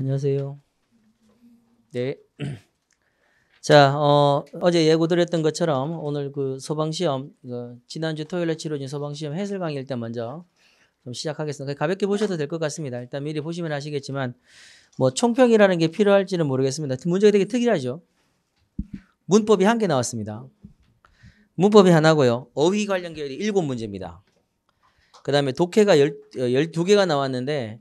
안녕하세요. 네. 자, 어, 제 예고드렸던 것처럼 오늘 그 소방시험, 그 지난주 토요일에 치러진 소방시험 해설 강의 일단 먼저 좀 시작하겠습니다. 가볍게 보셔도 될 것 같습니다. 일단 미리 보시면 아시겠지만 뭐 총평이라는 게 필요할지는 모르겠습니다. 문제가 되게 특이하죠. 문법이 한 개 나왔습니다. 문법이 하나고요. 어휘 관련 계열이 일곱 문제입니다. 그 다음에 독해가 열, 12개가 어, 나왔는데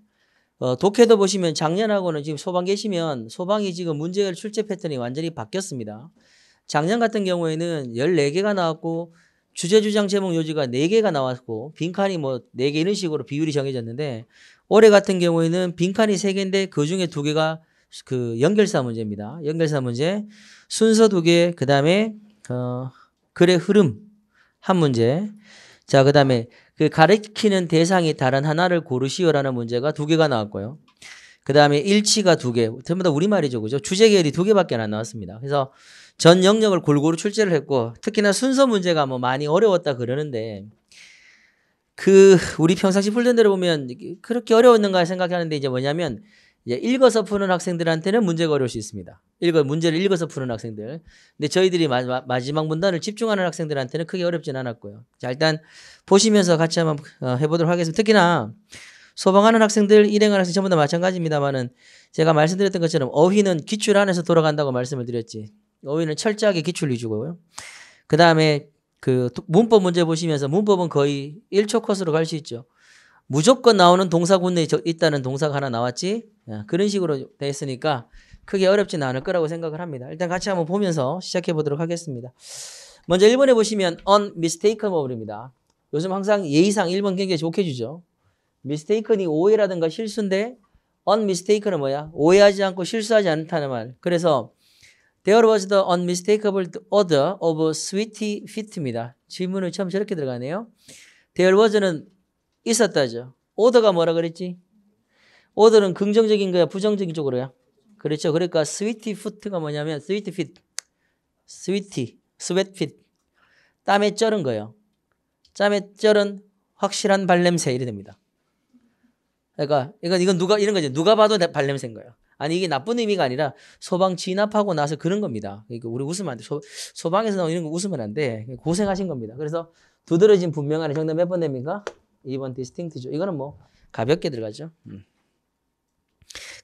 어, 독해도 보시면 작년하고는 지금 소방 계시면 소방이 지금 문제 출제 패턴이 완전히 바뀌었습니다. 작년 같은 경우에는 14개가 나왔고 주제 주장 제목 요지가 4개가 나왔고 빈칸이 뭐 4개 이런 식으로 비율이 정해졌는데 올해 같은 경우에는 빈칸이 3개인데 그중에 2개가 그 연결사 문제입니다. 연결사 문제 순서 2개 그다음에 어 글의 흐름 한 문제 자, 그 다음에 그 가리키는 대상이 다른 하나를 고르시오라는 문제가 두 개가 나왔고요. 그 다음에 일치가 두 개, 전부 다 우리말이죠. 그죠? 주제 계열이 두 개밖에 안 나왔습니다. 그래서 전 영역을 골고루 출제를 했고, 특히나 순서 문제가 뭐 많이 어려웠다 그러는데, 그, 우리 평상시 풀던 대로 보면 그렇게 어려웠는가 생각하는데 이제 뭐냐면, 예, 읽어서 푸는 학생들한테는 문제가 어려울 수 있습니다. 읽어 문제를 읽어서 푸는 학생들. 근데 저희들이 마, 지막 문단을 집중하는 학생들한테는 크게 어렵진 않았고요. 자, 일단 보시면서 같이 한번 어, 해보도록 하겠습니다. 특히나 소방하는 학생들, 일행하는 학생 전부 다 마찬가지입니다만은 제가 말씀드렸던 것처럼 어휘는 기출 안에서 돌아간다고 말씀을 드렸지. 어휘는 철저하게 기출 위주고요. 그 다음에 그 문법 문제 보시면서 문법은 거의 1초 컷으로 갈 수 있죠. 무조건 나오는 동사군에 있다는 동사가 하나 나왔지 예, 그런 식으로 돼 있으니까 크게 어렵지는 않을 거라고 생각을 합니다. 일단 같이 한번 보면서 시작해 보도록 하겠습니다. 먼저 1번에 보시면 unmistakable입니다. 요즘 항상 예의상 1번 굉장히 좋게 주죠. mistaken이 오해라든가 실수인데 unmistaken은 뭐야? 오해하지 않고 실수하지 않다는 말. 그래서 There was the unmistakable o d e r of sweet fit입니다. 질문을 처음 저렇게 들어가네요. There was는 있었다죠. 오더가 뭐라 그랬지? 오더는 긍정적인 거야, 부정적인 쪽으로야. 그렇죠. 그러니까 스위티 푸트가 뭐냐면 스위티 핏, 스위티, 스웨트 핏. 땀에 쩔은 거예요. 땀에 쩔은 확실한 발냄새 이래 됩니다. 그러니까 이건 이건 누가 이런 거죠. 누가 봐도 발냄새인 거예요. 아니 이게 나쁜 의미가 아니라 소방 진압하고 나서 그런 겁니다. 그러니까 우리 웃으면 안 돼. 소, 방에서 나오는 거 웃으면 안 돼. 고생하신 겁니다. 그래서 두드러진 분명한 정답 몇번 됩니까? 2번 디스팅트죠. 이거는 뭐 가볍게 들어가죠.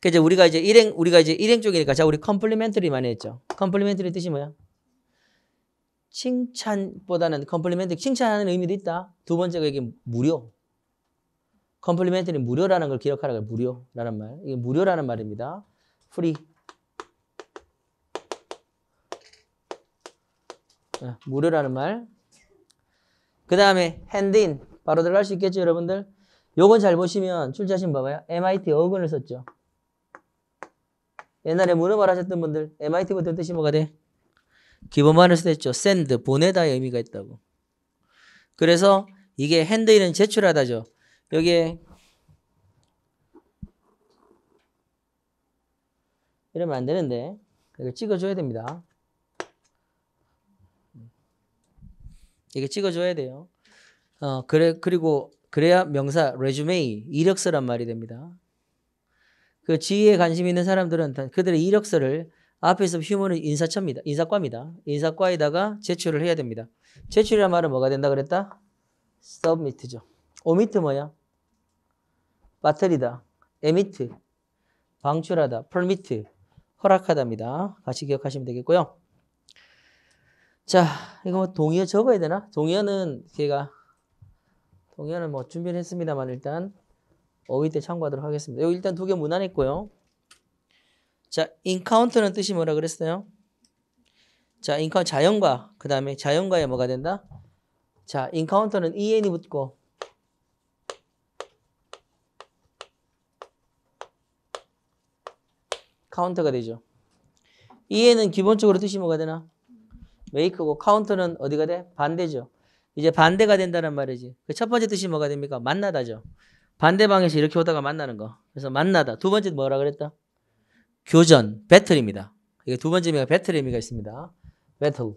그 이제 우리가 이제 일행 우리가 이제 일행 쪽이니까 자 우리 컴플리멘터리 많이 했죠. 컴플리멘터리 뜻이 뭐야? 칭찬보다는 컴플리멘트 칭찬하는 의미도 있다. 두 번째가 이게 무료. 컴플리멘트는 무료라는 걸 기억하라고 해요. 무료라는 말. 이게 무료라는 말입니다. 프리. 아, 무료라는 말. 그 다음에 핸드인. 바로 들어갈 수 있겠죠, 여러분들? 요건 잘 보시면 출제하신 봐봐요. MIT 어근을 썼죠. 옛날에 문어말 하셨던 분들 MIT부터 뜻이 뭐가 돼? 기본만을 쓰였죠. send, 보내다의 의미가 있다고. 그래서 이게 핸드일은 제출하다죠. 여기에 이러면 안 되는데 이거 찍어줘야 됩니다. 이게 찍어줘야 돼요. 어, 그래, 그리고 그래야 명사 레주메이 이력서란 말이 됩니다. 그 지위에 관심 있는 사람들은 그들의 이력서를 앞에서 휴먼은 인사처입니다. 인사과입니다. 인사과에다가 제출을 해야 됩니다. 제출이란 말은 뭐가 된다 그랬다? 서브미트죠. 오미트 뭐야? 빠뜨리다. 에미트. 방출하다. 퍼미트. 허락하다입니다. 같이 기억하시면 되겠고요. 자, 이거 뭐 동의어 적어야 되나? 동의어는 제가 동안은뭐 준비를 했습니다만 일단 어휘 때 참고하도록 하겠습니다. 여기 일단 두 개 무난했고요. 자, 인카운터는 뜻이 뭐라 그랬어요? 자, 인카 운터 자연과 그 다음에 자연과에 뭐가 된다? 자, 인카운터는 en이 붙고 카운터가 되죠. en은 기본적으로 뜻이 뭐가 되나? 메이크고 카운터는 어디가 돼? 반대죠. 이제 반대가 된다는 말이지. 그 첫 번째 뜻이 뭐가 됩니까? 만나다죠. 반대방에서 이렇게 오다가 만나는 거. 그래서 만나다. 두 번째 뭐라 그랬다? 교전, 배틀입니다. 이게 두 번째 의미가 배틀 의미가 의 있습니다. 배틀.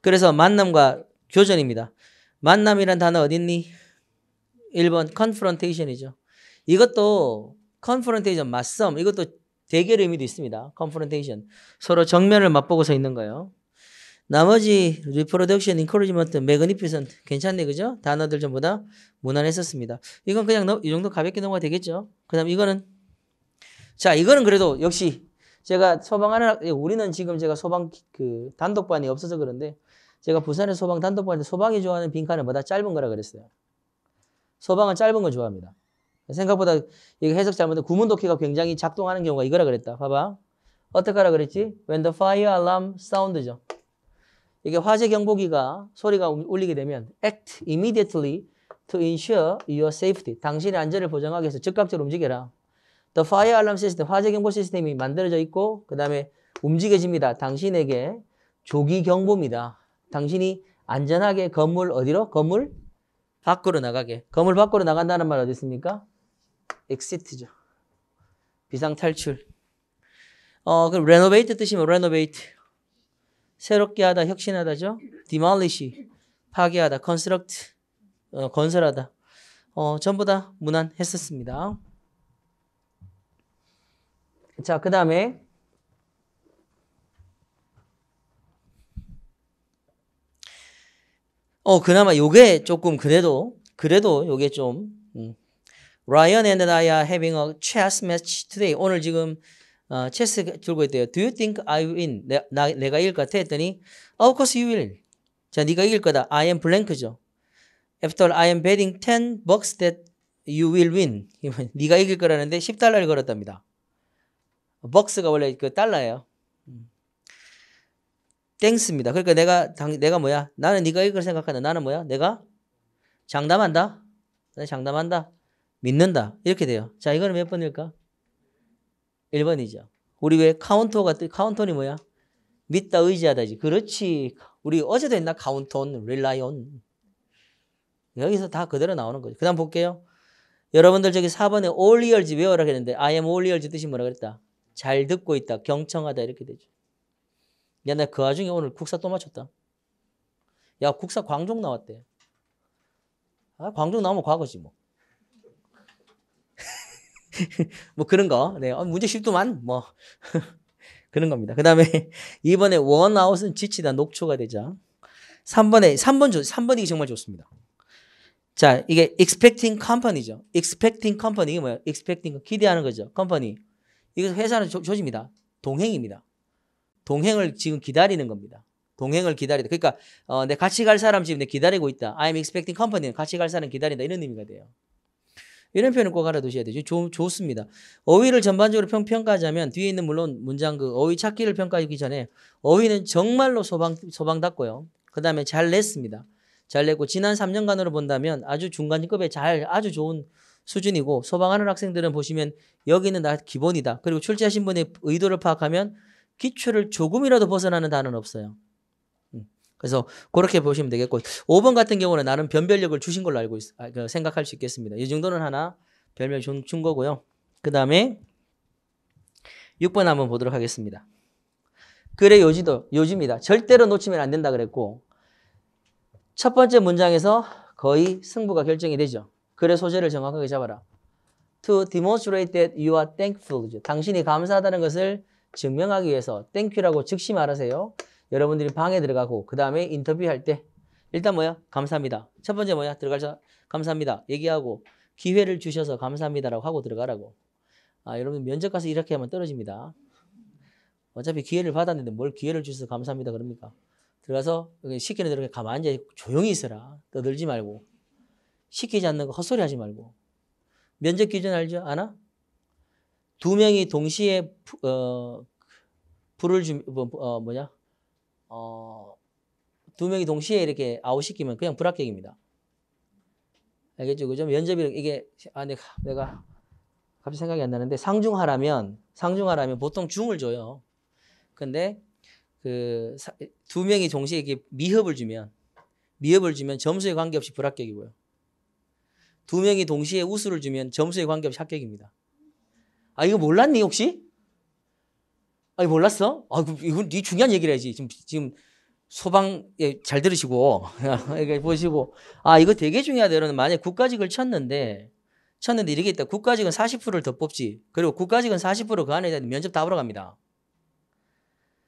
그래서 만남과 교전입니다. 만남이란 단어 어딨니? 1번 컨프런테이션이죠. 이것도 컨프런테이션 맞섬 이것도 대결 의미도 의 있습니다. 컨 o 런 f r 션 서로 정면을 맛보고서 있는 거예요. 나머지 리프로 r 션인코 c 지먼트매그니 c o 괜찮네 그죠? 단어들 전부 다 무난했었습니다. 이건 그냥 너, 이 정도 가볍게 넘어가 되겠죠. 그 다음 이거는 자 이거는 그래도 역시 제가 소방하는 예, 우리는 지금 제가 소방 그 단독반이 없어서 그런데 제가 부산의 소방 단독반에 소방이 좋아하는 빈칸은 뭐다 짧은 거라 그랬어요. 소방은 짧은 거 좋아합니다. 생각보다 이 해석 잘못하 구문독해가 굉장히 작동하는 경우가 이거라 그랬다. 봐봐. 어떻게 하라 그랬지? When the fire alarm sound죠. 이게 화재 경보기가 소리가 울리게 되면 act immediately to ensure your safety. 당신의 안전을 보장하기 위해서 즉각적으로 움직여라. The fire alarm system, 화재 경보 시스템이 만들어져 있고 그 다음에 움직여집니다. 당신에게 조기 경보입니다. 당신이 안전하게 건물 어디로? 건물 밖으로 나가게. 건물 밖으로 나간다는 말 어디 있습니까? 엑시트죠. 비상 탈출. 어, 그럼 레노베이트 뜻이 뭐 레노베이트. 새롭게 하다, 혁신하다죠. demolish. 파괴하다, construct. 어, 건설하다. 어, 전부 다 무난했었습니다. 자, 그 다음에 어, 그나마 요게 조금 그래도 그래도 요게 좀 음, Ryan and I are having a chess match today. 오늘 지금 어, 체스 들고 있대요. Do you think I win? 내, 나, 내가 이길 것 같아? 했더니 Of course you will. 자, 네가 이길 거다. I am blank죠. After I am betting 10 bucks that you will win. 네가 이길 거라는데 10달러를 걸었답니다. bucks가 원래 그 달러예요. 땡스입니다. 그러니까 내가 당, 내가 뭐야? 나는 네가 이걸 생각한다. 나는 뭐야? 내가 장담한다. 내가 장담한다. 믿는다. 이렇게 돼요. 자, 이거는 몇 번일까? 1번이죠. 우리 왜 카운터가, 카운터니 뭐야? 믿다, 의지하다지. 그렇지. 우리 어제도 했나? 카운톤, 릴라이온. 여기서 다 그대로 나오는 거죠. 그 다음 볼게요. 여러분들 저기 4번에 올리얼지 외워라 그랬는데 I am 올리얼지 뜻이 뭐라 그랬다? 잘 듣고 있다, 경청하다 이렇게 되죠. 야, 나 그 와중에 오늘 국사 또 맞췄다. 야, 국사 광종 나왔대. 아, 광종 나오면 과거지 뭐. 뭐 그런 거. 네. 어, 문제 쉽도만 뭐. 그런 겁니다. 그 다음에 이번에 원아웃은 지치다 녹초가 되자. 3번에, 3번, 좋, 3번이 정말 좋습니다. 자, 이게 expecting company죠. expecting company, 이게 뭐야요 expecting, 기대하는 거죠. company. 이거 회사는 조, 조입니다 동행입니다. 동행을 지금 기다리는 겁니다. 동행을 기다리다. 그러니까, 어, 내 같이 갈 사람 지금 내 기다리고 있다. I'm expecting company. 같이 갈 사람 기다린다. 이런 의미가 돼요. 이런 표현을 꼭 알아두셔야 되죠. 좋, 좋습니다. 어휘를 전반적으로 평, 평가하자면 뒤에 있는 물론 문장 그 어휘 찾기를 평가하기 전에 어휘는 정말로 소방, 소방답고요. 그 다음에 잘 냈습니다. 잘 냈고 지난 3년간으로 본다면 아주 중간급에 잘 아주 좋은 수준이고 소방하는 학생들은 보시면 여기는 나 기본이다. 그리고 출제하신 분의 의도를 파악하면 기초를 조금이라도 벗어나는 단어는 없어요. 그래서 그렇게 보시면 되겠고 5번 같은 경우는 나름 변별력을 주신 걸로 알고 있, 아, 그 생각할 수 있겠습니다. 이 정도는 하나 별명 준, 준 거고요. 그 다음에 6번 한번 보도록 하겠습니다. 글의 요지도 요지입니다. 절대로 놓치면 안 된다 그랬고 첫 번째 문장에서 거의 승부가 결정이 되죠. 글의 소재를 정확하게 잡아라. To demonstrate that you are thankful. 당신이 감사하다는 것을 증명하기 위해서 thank you라고 즉시 말하세요. 여러분들이 방에 들어가고 그 다음에 인터뷰할 때 일단 뭐야? 감사합니다. 첫 번째 뭐야? 들어가자. 감사합니다. 얘기하고 기회를 주셔서 감사합니다라고 하고 들어가라고. 아, 여러분 면접 가서 이렇게 하면 떨어집니다. 어차피 기회를 받았는데 뭘 기회를 주셔서 감사합니다 그럽니까? 들어가서 시키는 대로 가만히 앉아 조용히 있어라. 떠들지 말고. 시키지 않는 거 헛소리 하지 말고. 면접 기준 알죠? 아나? 두 명이 동시에 어, 불을 주, 어, 어, 뭐냐? 어, 두 명이 동시에 이렇게 아웃시키면 그냥 불합격입니다. 알겠죠? 그죠? 면접이 이게 아 내가 내가 갑자기 생각이 안 나는데 상중하라면 상중하라면 보통 중을 줘요. 근데 그 두 명이 동시에 이렇게 미흡을 주면 미흡을 주면 점수에 관계없이 불합격이고요. 두 명이 동시에 우수를 주면 점수에 관계없이 합격입니다. 아 이거 몰랐니 혹시? 아니 몰랐어? 아 이건 네 중요한 얘기를 해야지. 지금 지금 소방 예, 잘 들으시고 보시고 아 이거 되게 중요하다 여러분 만약 국가직을 쳤는데 쳤는데 이렇게 있다. 국가직은 40%를 더 뽑지. 그리고 국가직은 40%그 안에 면접 다 보러 갑니다.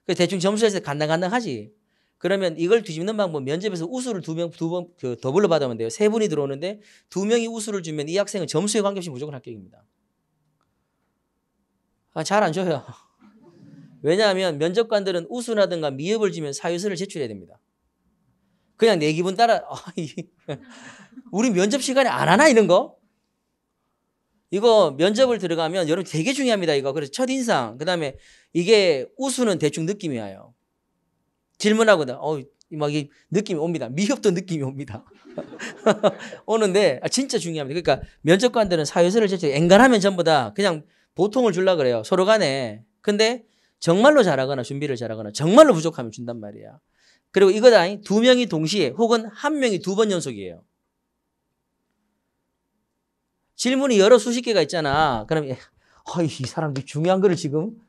그 대충 점수에서 간당간당하지. 그러면 이걸 뒤집는 방법 면접에서 우수를 두 명 두번 그 더블로 받으면 돼요. 세 분이 들어오는데 두 명이 우수를 주면 이 학생은 점수에 관계없이 무조건 합격입니다. 아, 잘 안 줘요. 왜냐하면 면접관들은 우수라든가 미흡을 지면 사유서를 제출해야 됩니다. 그냥 내 기분 따라 아, 우리 면접 시간에 안 하나 이런 거? 이거 면접을 들어가면 여러분 되게 중요합니다. 이거. 그래서 첫인상 그다음에 이게 우수는 대충 느낌이 에요 질문하고 나 어, 막이 느낌이 옵니다. 미흡도 느낌이 옵니다. 오는데 아, 진짜 중요합니다. 그러니까 면접관들은 사유서를 제출 엔간하면 전부 다 그냥 보통을 줄라 그래요. 서로 간에. 근데 정말로 잘하거나 준비를 잘하거나 정말로 부족하면 준단 말이야. 그리고 이거다. 두 명이 동시에 혹은 한 명이 두 번 연속이에요. 질문이 여러 수십 개가 있잖아. 그럼 어, 이 사람들 그 중요한 거를 지금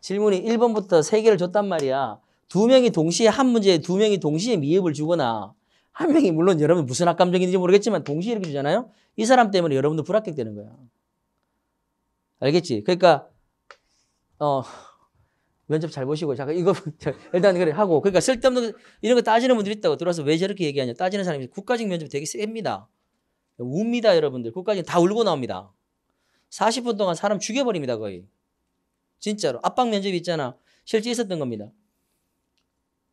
질문이 1번부터 3개를 줬단 말이야. 두 명이 동시에 한 문제에 두 명이 동시에 미흡을 주거나 한 명이 물론 여러분 무슨 악감정인지 모르겠지만 동시에 이렇게 주잖아요. 이 사람 때문에 여러분도 불합격되는 거야. 알겠지? 그러니까 어 면접 잘 보시고 잠깐 이거 일단 그래 하고 그러니까 쓸데없는 이런 거 따지는 분들이 있다고 들어와서 왜 저렇게 얘기하냐 따지는 사람이 국가직 면접 되게 셉니다 웁니다 여러분들 국가직 다 울고 나옵니다 40분 동안 사람 죽여버립니다 거의 진짜로 압박 면접이 있잖아 실제 있었던 겁니다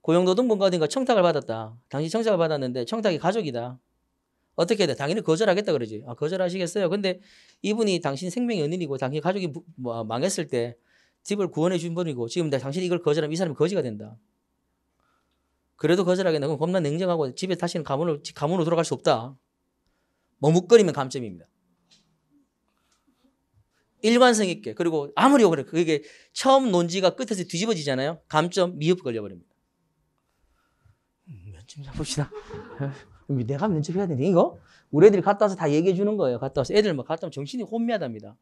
고용노동부인가 어가 청탁을 받았다 당시 청탁을 받았는데 청탁이 가족이다 어떻게 해야 돼? 당연히 거절하겠다 그러지. 아, 거절하시겠어요? 근데 이분이 당신 생명의 은인이고 당신 가족이 뭐, 망했을 때 집을 구원해 준 분이고 지금 당신이 이걸 거절하면 이 사람이 거지가 된다. 그래도 거절하겠다. 그럼 겁나 냉정하고 집에 다시는 가문을, 가문으로 돌아갈 수 없다. 머뭇거리면 감점입니다. 일관성 있게 그리고 아무리 그래 그게 처음 논지가 끝에서 뒤집어지잖아요. 감점 미흡 걸려버립니다. 면접 잡읍시다. 내가 면접해야 되니 이거? 우리 애들이 갔다 와서 다 얘기해 주는 거예요. 갔다 와서 애들 막 뭐 갔다 오면 정신이 혼미하답니다.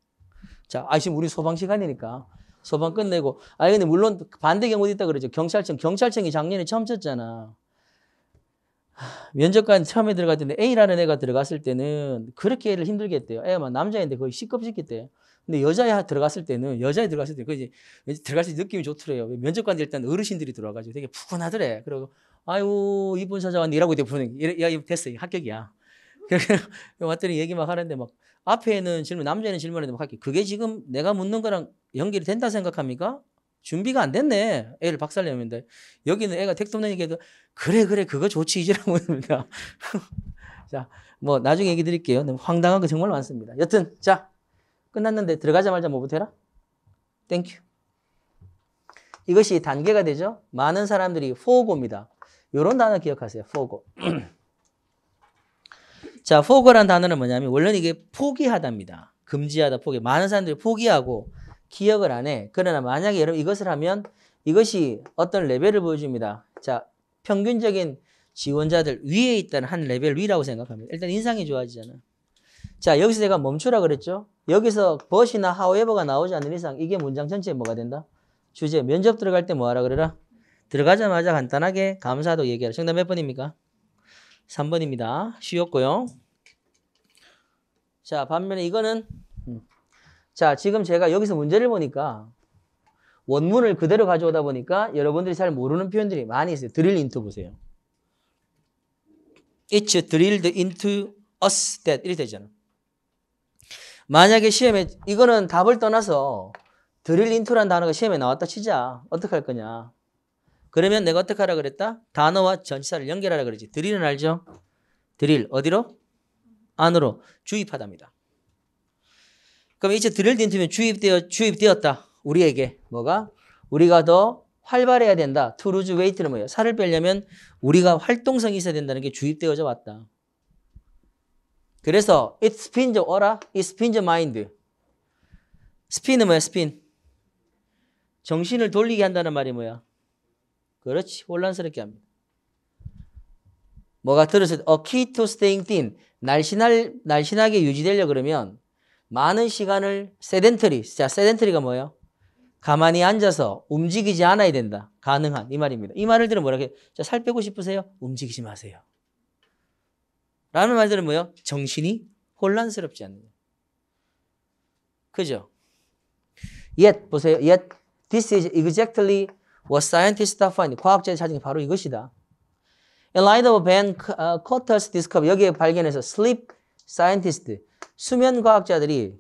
자, 아 지금 우리 소방 시간이니까 소방 끝내고. 아 근데 물론 반대 경우도 있다 그러죠. 경찰청 경찰청이 작년에 처음 쳤잖아. 면접관 처음에 들어갔는데 A라는 애가 들어갔을 때는 그렇게 애를 힘들게 했대요. 애만 남자인데 거의 시급시켰 때. 근데 여자애 들어갔을 때는 여자애 들어갔을 때 그지 들어갔을 때 느낌이 좋더래요. 면접관들 일단 어르신들이 들어와가지고 되게 푸근하더래. 그러고 아유 이쁜 사장 왔네 이라고 이 대부분 르야 됐어 합격이야. 그래서 왔더니 얘기 막 하는데 막 앞에 있는 질문, 남자는 질문에도 할게 그게 지금 내가 묻는 거랑 연결이 된다 생각합니까? 준비가 안 됐네. 애를 박살내는데. 여기는 애가 택도 없는 얘기해도, 그래, 그래, 그거 좋지, 이지라고 합니다. 자, 뭐, 나중에 얘기 드릴게요. 황당한 거 정말 많습니다. 여튼, 자, 끝났는데 들어가자마자 뭐부터 해라? 땡큐. 이것이 단계가 되죠? 많은 사람들이 포고입니다. 요런 단어 기억하세요. 포고. 자, 포 o 란 단어는 뭐냐면 원래는 이게 포기하다입니다. 금지하다, 포기. 많은 사람들이 포기하고 기억을 안 해. 그러나 만약에 여러분 이것을 하면 이것이 어떤 레벨을 보여줍니다. 자, 평균적인 지원자들 위에 있다는 한 레벨 위라고 생각합니다. 일단 인상이 좋아지잖아. 자, 여기서 내가 멈추라 그랬죠? 여기서 버시나 하우에버가 나오지 않는 이상 이게 문장 전체에 뭐가 된다? 주제, 면접 들어갈 때 뭐 하라 그래라? 들어가자마자 간단하게 감사도 얘기하라. 정답 몇 번입니까? 3번입니다. 쉬웠고요. 자, 반면에 이거는 음. 자, 지금 제가 여기서 문제를 보니까 원문을 그대로 가져오다 보니까 여러분들이 잘 모르는 표현들이 많이 있어요. 드릴 인트 보세요. It's drilled into us that 이렇게 되잖아. 만약에 시험에 이거는 답을 떠나서 드릴 인트란 단어가 시험에 나왔다 치자. 어떻게 할 거냐? 그러면 내가 어떻게 하라 그랬다? 단어와 전치사를 연결하라 그러지. 드릴은 알죠? 드릴 어디로? 안으로 주입하답니다. 그럼 이제 드릴 딘트면 주입되어 주입되었다. 우리에게 뭐가 우리가 더 활발해야 된다. 투루즈 웨이트는 뭐예요? 살을 빼려면 우리가 활동성이 있어야 된다는 게 주입되어져 왔다. 그래서 it spins your aura, it spins y o u mind. 스피는 뭐야? 스핀. 정신을 돌리게 한다는 말이 뭐야? 그렇지. 혼란스럽게 합니다. 뭐가 들었을 때, a 어, key to staying thin. 날씬할, 날씬하게 유지되려 그러면 많은 시간을 세덴터리. 자, 세덴터리가 뭐예요? 가만히 앉아서 움직이지 않아야 된다. 가능한 이 말입니다. 이 말을 들으면 뭐라고 해요? 자, 살 빼고 싶으세요? 움직이지 마세요. 라는 말들은 뭐예요? 정신이 혼란스럽지 않느냐. 그죠? Yet 보세요. Yet this is exactly was scientists find. 과학자의 찾은 게 바로 이것이다. In light of Van uh, Cotter's discovery, 여기에 발견해서 sleep scientist, 수면 과학자들이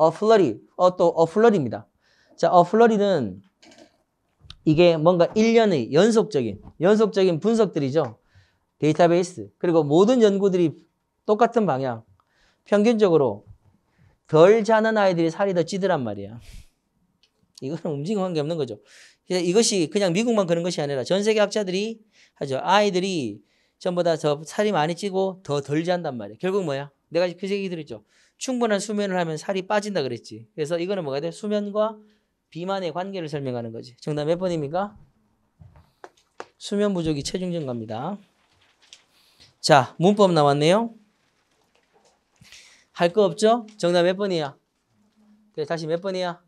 a flurry, 어, 또 a flurry입니다. 자, a flurry는 이게 뭔가 1년의 연속적인, 연속적인 분석들이죠. 데이터베이스, 그리고 모든 연구들이 똑같은 방향, 평균적으로 덜 자는 아이들이 살이 더 찌더란 말이야. 이거는 움직임 관계없는 거죠. 이것이 그냥 미국만 그런 것이 아니라 전 세계 학자들이 하죠. 아이들이 전보다 더 살이 많이 찌고 더 덜 잔단 말이에요. 결국 뭐야? 내가 그 얘기 들었죠 충분한 수면을 하면 살이 빠진다 그랬지. 그래서 이거는 뭐가 돼? 수면과 비만의 관계를 설명하는 거지. 정답 몇 번입니까? 수면 부족이 체중 증가입니다. 자, 문법 나왔네요. 할 거 없죠? 정답 몇 번이야? 그래, 다시 몇 번이야?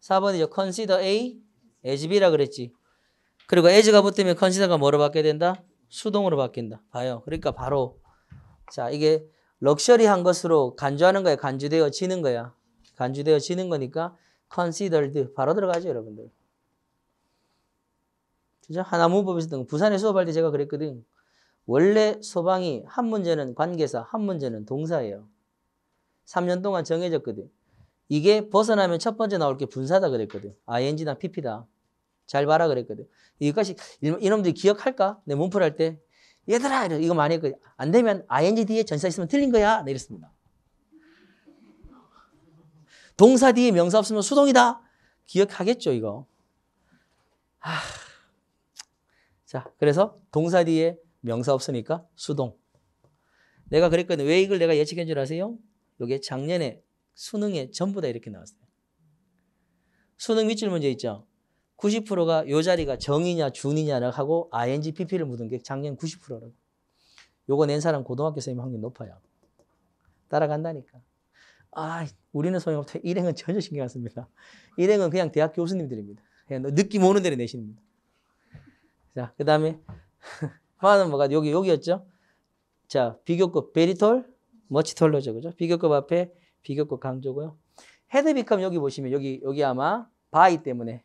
4번이죠. Consider A 에즈비라 그랬지. 그리고 에즈가 붙으면 컨시더가 뭐로 바뀌게 된다? 수동으로 바뀐다. 봐요. 그러니까 바로 자 이게 럭셔리한 것으로 간주하는 거야. 간주되어지는 거야. 간주되어지는 거니까 c o n s 바로 들어가죠 여러분들. 그죠? 하나문법에서 부산에 수업할 때 제가 그랬거든. 원래 소방이 한 문제는 관계사, 한 문제는 동사예요. 3년 동안 정해졌거든. 이게 벗어나면 첫 번째 나올 게 분사다 그랬거든. ing나 pp다. 잘 봐라 그랬거든. 이것이 이놈들이 기억할까? 내 문풀 할 때. 얘들아 이거 많이 했거든. 안 되면 ing 뒤에 전사 있으면 틀린 거야. 네, 이랬습니다. 동사 뒤에 명사 없으면 수동이다. 기억하겠죠 이거. 하... 자 그래서 동사 뒤에 명사 없으니까 수동. 내가 그랬거든. 왜 이걸 내가 예측한 줄 아세요? 이게 작년에 수능에 전부 다 이렇게 나왔어요. 수능 밑줄 문제 있죠. 90%가 요 자리가 정이냐 준이냐라고 하고 ing pp를 묻은 게 작년 90%라고. 요거 낸 사람 고등학교 선생님 확률 높아요. 따라간다니까. 아, 우리는 소용없다. 일행은 전혀 신경 안 씁니다. 일행은 그냥 대학 교수님들입니다. 그냥 느낌 오는 대로 내십니다. 자, 그 다음에, 화는 뭐가, 여기, 여기였죠? 자, 비교급 베리톨, 머치톨로죠. 그죠? 비교급 앞에 비교급 강조고요. 헤드 비컴 여기 보시면 여기 여기 아마 바이 때문에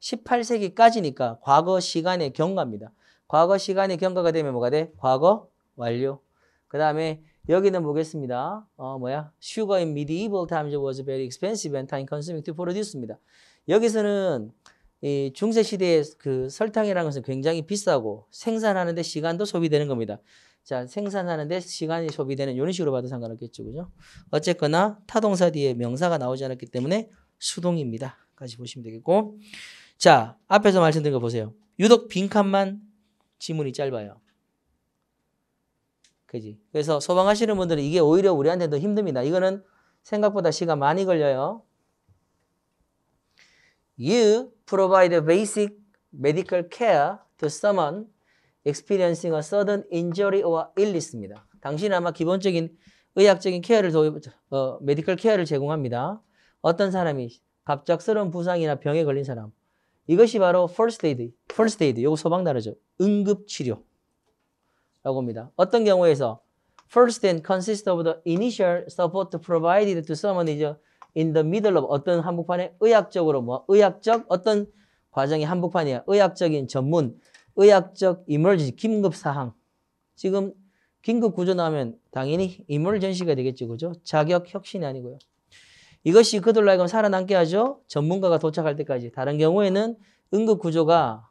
18세기까지니까 과거 시간의 경과입니다. 과거 시간의 경과가 되면 뭐가 돼? 과거 완료. 그 다음에 여기는 보겠습니다. 어 뭐야? Sugar in medieval times was very expensive and time consuming to produce입니다. 여기서는 이 중세 시대의 그 설탕이라는 것은 굉장히 비싸고 생산하는데 시간도 소비되는 겁니다. 자, 생산하는데 시간이 소비되는 이런 식으로 봐도 상관없겠죠. 그죠? 어쨌거나 타동사 뒤에 명사가 나오지 않았기 때문에 수동입니다. 까지 보시면 되겠고. 자, 앞에서 말씀드린 거 보세요. 유독 빈칸만 지문이 짧아요. 그지? 그래서 소방하시는 분들은 이게 오히려 우리한테도 힘듭니다. 이거는 생각보다 시간 많이 걸려요. You provide basic medical care to someone experiencing a sudden injury or illness입니다. 당신은 아마 기본적인 의학적인 케어를 도입, 어, 메디컬 케어를 제공합니다. 어떤 사람이 갑작스러운 부상이나 병에 걸린 사람. 이것이 바로 first aid, first aid, 요거 소방 단어죠. 응급 치료라고 합니다. 어떤 경우에서 first and consist of the initial support provided to someone is in the middle of 어떤 한복판에 의학적으로 뭐 의학적 어떤 과정이 한복판이야. 의학적인 전문 의학적 이멀지 긴급 사항. 지금 긴급 구조 나오면 당연히 이멀전시가 되겠죠. 그죠? 자격 혁신이 아니고요. 이것이 그들로 하여금 살아남게 하죠. 전문가가 도착할 때까지. 다른 경우에는 응급 구조가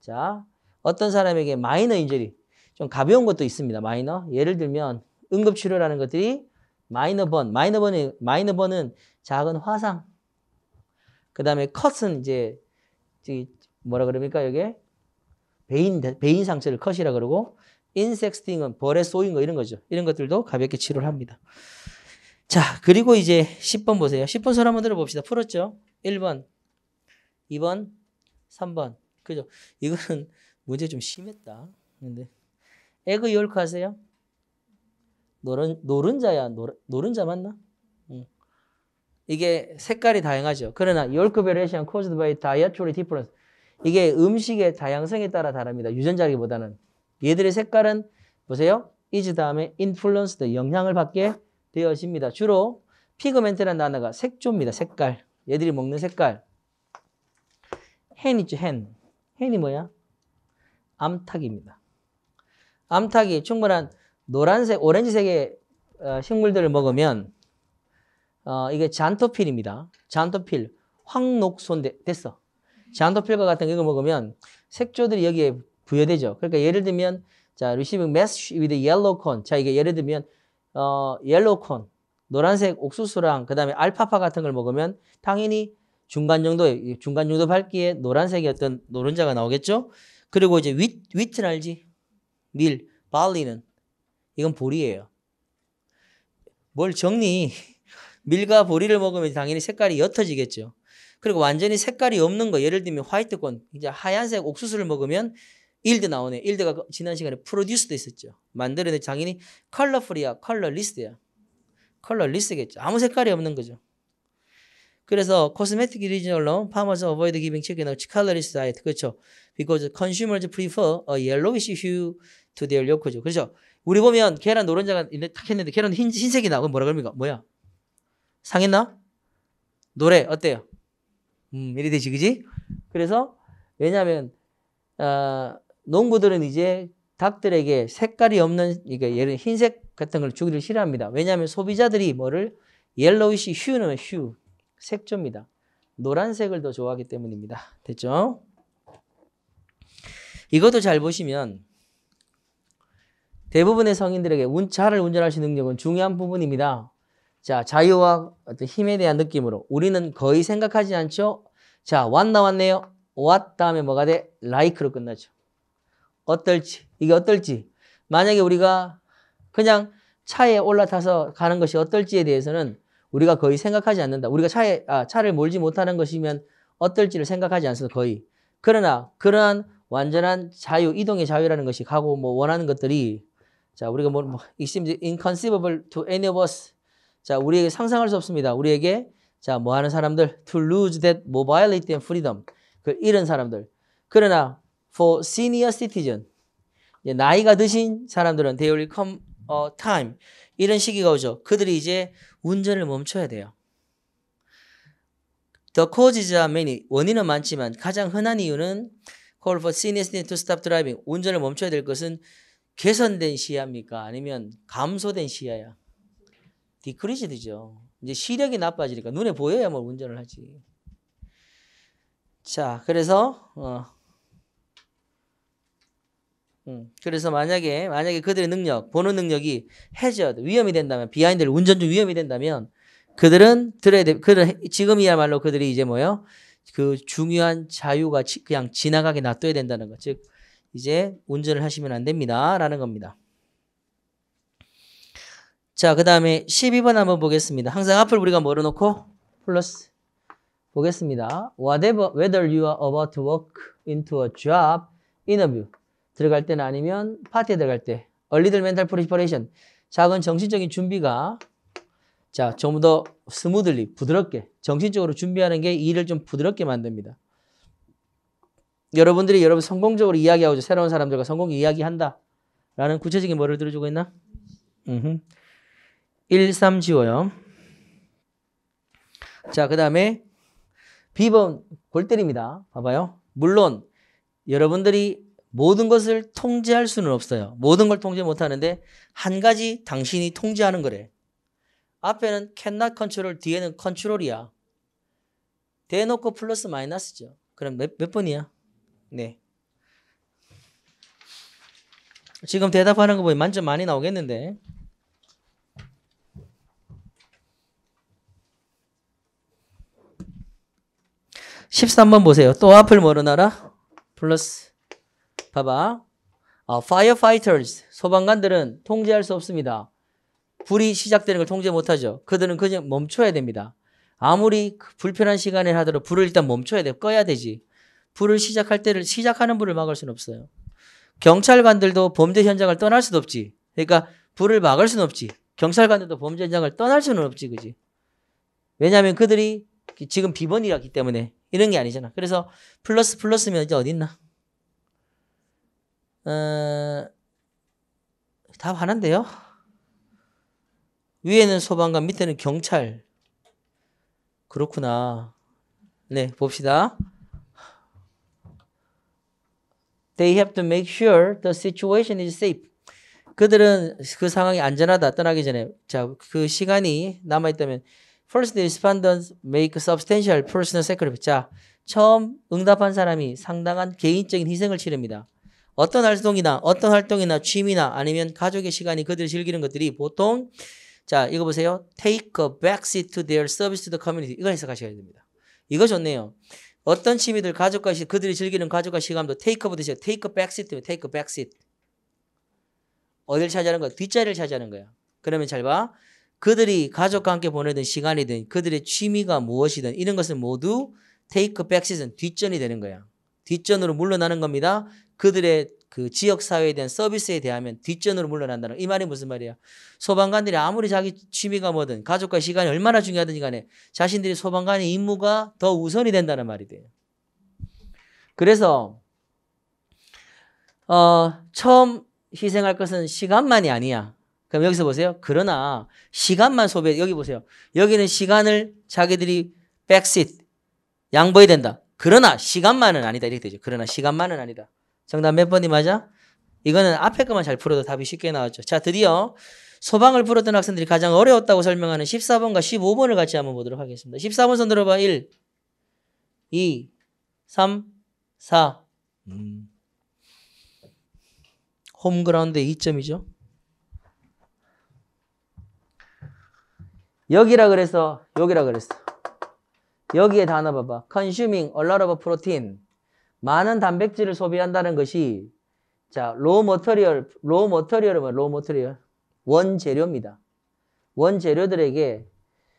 자, 어떤 사람에게 마이너 인절이 좀 가벼운 것도 있습니다. 마이너. 예를 들면 응급 치료라는 것들이 마이너 번, 마이너 번이 마이너 번은 작은 화상. 그다음에 컷은 이제 뭐라 그럽니까? 이게 베인 배인 상처를 컷이라 그러고 인섹스팅은 벌에 쏘인 거 이런 거죠. 이런 것들도 가볍게 치료를 합니다. 자, 그리고 이제 10번 보세요. 10번 서 한번 들어봅시다. 풀었죠? 1번, 2번, 3번. 그죠? 이거는 문제 좀 심했다. 근데 에그 요크 하세요? 노른, 노른자야. 노른, 노른자 맞나? 이게 색깔이 다양하죠. 그러나 요크 베레이션 caused by dietary difference. 이게 음식의 다양성에 따라 다릅니다. 유전자기보다는. 얘들의 색깔은 보세요. 이즈 다음에 인플루언스드 영향을 받게 되어집니다. 주로 피그멘트라는 단어가 색조입니다. 색깔. 얘들이 먹는 색깔. 헨 e n 있죠. h e 이 뭐야? 암탉입니다. 암탉이 충분한 노란색, 오렌지색의 어, 식물들을 먹으면 어, 이게 잔토필입니다. 잔토필, 황녹손 됐어. 잔도필과 같은 이거 먹으면 색조들이 여기에 부여되죠. 그러니까 예를 들면 자, receiving m e s s with yellow corn. 자, 이게 예를 들면 어, 옐로우 콘, 노란색 옥수수랑 그다음에 알파파 같은 걸 먹으면 당연히 중간 정도 중간 정도 밝기에 노란색의 어떤 노른자가 나오겠죠. 그리고 이제 윗 윗은 알지? 밀, 발리는 이건 보리예요. 뭘 정리? 밀과 보리를 먹으면 당연히 색깔이 옅어지겠죠. 그리고 완전히 색깔이 없는 거 예를 들면 화이트콘 이제 하얀색 옥수수를 먹으면 일드 나오네. 일드가 그 지난 시간에 프로듀스도 있었죠. 만들어낸 장인이 컬러풀이야, 컬러리스트야. 컬러리스겠죠. 트 아무 색깔이 없는 거죠. 그래서 코스메틱 리지널로 파머스 어버이드 기빙 치킨 어치 칼로리스 트 다이어트 그렇죠. Because consumers prefer a yellowish hue to their yolk죠. 그렇죠. 우리 보면 계란 노른자가 탁 했는데 계란 흰, 흰색이 나오면 뭐라 그럽니까? 뭐야? 상했나? 노래 어때요? 음, 이래 되지, 그지? 그래서, 왜냐면, 어, 농부들은 이제 닭들에게 색깔이 없는, 그러니까 예를 흰색 같은 걸 주기를 싫어합니다. 왜냐면 소비자들이 뭐를, 옐로우시 휴는 휴, 색조입니다. 노란색을 더 좋아하기 때문입니다. 됐죠? 이것도 잘 보시면, 대부분의 성인들에게 운, 차를 운전할 수 있는 능력은 중요한 부분입니다. 자, 자유와 어떤 힘에 대한 느낌으로 우리는 거의 생각하지 않죠? 자, 왔나 왔네요. 왔 다음에 뭐가 돼? 라이크로 끝나죠. 어떨지, 이게 어떨지. 만약에 우리가 그냥 차에 올라타서 가는 것이 어떨지에 대해서는 우리가 거의 생각하지 않는다. 우리가 차에, 아, 차를 몰지 못하는 것이면 어떨지를 생각하지 않습니다. 거의. 그러나, 그러한 완전한 자유, 이동의 자유라는 것이 가고 뭐 원하는 것들이 자, 우리가 뭐, 뭐 it seems inconceivable to any of us 자, 우리에게 상상할 수 없습니다. 우리에게 자, 뭐 하는 사람들 to lose that mobility and freedom. 그 잃은 사람들. 그러나 for senior citizen 나이가 드신 사람들은 they will come a time 이런 시기가 오죠. 그들이 이제 운전을 멈춰야 돼요. The causes are many. 원인은 많지만 가장 흔한 이유는 call for senior citizen to stop driving. 운전을 멈춰야 될 것은 개선된 시야입니까? 아니면 감소된 시야야? 디크리시 되죠. 이제 시력이 나빠지니까 눈에 보여야 뭐 운전을 하지. 자, 그래서 어. 음, 그래서 만약에 만약에 그들의 능력, 보는 능력이 해저드 위험이 된다면 비하인드 운전 중 위험이 된다면 그들은 들어야 돼. 그들 지금이야말로 그들이 이제 뭐요? 그 중요한 자유가 지, 그냥 지나가게 놔둬야 된다는 거. 즉 이제 운전을 하시면 안 됩니다라는 겁니다. 자, 그 다음에 12번 한번 보겠습니다. 항상 앞을 우리가 멀어놓고 플러스 보겠습니다. Whatever, whether you are about to work into a job, interview 들어갈 때는 아니면 파티에 들어갈 때 e A little mental preparation 작은 정신적인 준비가 자, 좀 더 스무들리, 부드럽게 정신적으로 준비하는 게 일을 좀 부드럽게 만듭니다. 여러분들이 여러분 성공적으로 이야기하고 새로운 사람들과 성공 이야기한다 라는 구체적인 뭐를 들어주고 있나? 음흠. 1, 3 지워요. 자, 그 다음에 B번 골 때립니다. 봐봐요. 물론 여러분들이 모든 것을 통제할 수는 없어요. 모든 걸 통제 못하는데 한 가지 당신이 통제하는 거래. 앞에는 cannot control, 뒤에는 컨트롤이야. 대놓고 플러스 마이너스죠. 그럼 몇, 몇 번이야? 네. 지금 대답하는 거 보면 만점 많이 나오겠는데. 13번 보세요. 또 앞을 모르나라? 플러스. 봐봐. 어, firefighters, 소방관들은 통제할 수 없습니다. 불이 시작되는 걸 통제 못하죠. 그들은 그냥 멈춰야 됩니다. 아무리 그 불편한 시간에 하더라도 불을 일단 멈춰야 돼 꺼야 되지. 불을 시작할 때를 시작하는 불을 막을 수는 없어요. 경찰관들도 범죄 현장을 떠날 수도 없지. 그러니까 불을 막을 수는 없지. 경찰관들도 범죄 현장을 떠날 수는 없지, 그지? 왜냐하면 그들이 지금 비번이라기 때문에 이런 게 아니잖아. 그래서 플러스 플러스면 이제 어디 있나? 어, 답하나인요 위에는 소방관, 밑에는 경찰. 그렇구나. 네, 봅시다. They have to make sure the situation is safe. 그들은 그 상황이 안전하다 떠나기 전에 자그 시간이 남아 있다면 First respondents make substantial personal sacrifice. 자, 처음 응답한 사람이 상당한 개인적인 희생을 치릅니다. 어떤 활동이나 어떤 활동이나 취미나 아니면 가족의 시간이 그들이 즐기는 것들이 보통 자 이거 보세요. Take a backseat to their service to the community. 이걸 해석하셔야 됩니다. 이거 좋네요. 어떤 취미들 가족과 그들이 즐기는 가족과 시간도 take up 되죠. Take a backseat, take a backseat. 어딜 차지하는 거야? 뒷자리를 차지하는 거야. 그러면 잘 봐. 그들이 가족과 함께 보내던 시간이든 그들의 취미가 무엇이든 이런 것은 모두 테이크 백시즌 뒷전이 되는 거야. 뒷전으로 물러나는 겁니다. 그들의 그 지역 사회에 대한 서비스에 대하면 뒷전으로 물러난다는 이 말이 무슨 말이야? 소방관들이 아무리 자기 취미가 뭐든 가족과 시간이 얼마나 중요하든지 간에 자신들이 소방관의 임무가 더 우선이 된다는 말이 돼요. 그래서 어, 처음 희생할 것은 시간만이 아니야. 그럼 여기서 보세요. 그러나 시간만 소비 여기 보세요. 여기는 시간을 자기들이 백싯 양보해야 된다. 그러나 시간만은 아니다 이렇게 되죠. 그러나 시간만은 아니다. 정답 몇 번이 맞아? 이거는 앞에 것만 잘 풀어도 답이 쉽게 나왔죠. 자, 드디어 소방을 풀었던 학생들이 가장 어려웠다고 설명하는 14번과 15번을 같이 한번 보도록 하겠습니다. 14번 손 들어봐. 1, 2, 3, 4. 음. 홈그라운드 2점이죠. 여기라 그래서 여기라 그랬어. 여기에 단어 봐봐. consuming a lot of protein. 많은 단백질을 소비한다는 것이 자, raw m a t e r i a 은 뭐야? raw m 뭐, a 원재료입니다. 원재료들에게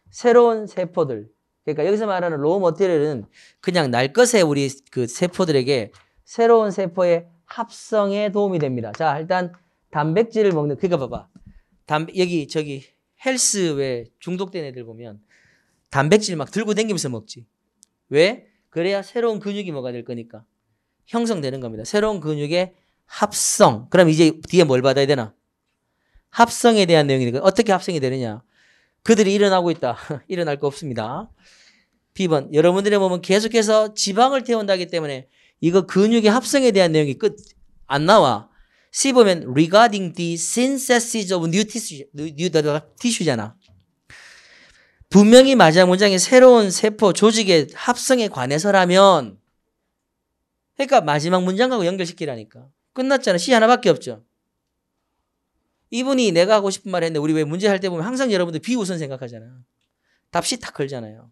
새로운 세포들. 그러니까 여기서 말하는 raw m a 은 그냥 날 것에 우리 그 세포들에게 새로운 세포의 합성에 도움이 됩니다. 자, 일단 단백질을 먹는 그러니까 봐봐. 단 여기 저기 헬스 왜 중독된 애들 보면 단백질 막 들고 댕기면서 먹지. 왜? 그래야 새로운 근육이 뭐가 될 거니까 형성되는 겁니다. 새로운 근육의 합성. 그럼 이제 뒤에 뭘 받아야 되나? 합성에 대한 내용이니까 어떻게 합성이 되느냐? 그들이 일어나고 있다. 일어날 거 없습니다. B번 여러분들의 몸은 계속해서 지방을 태운다기 때문에 이거 근육의 합성에 대한 내용이 끝 안 나와. C 보면 regarding the synthesis of new tissue, new tissue잖아. 분명히 마지막 문장이 새로운 세포 조직의 합성에 관해서라면 그러니까 마지막 문장하고 연결시키라니까. 끝났잖아. 시 하나밖에 없죠. 이분이 내가 하고 싶은 말 했는데 우리 왜 문제 할 때 보면 항상 여러분들 비우선 생각하잖아. 답시 탁 걸잖아요.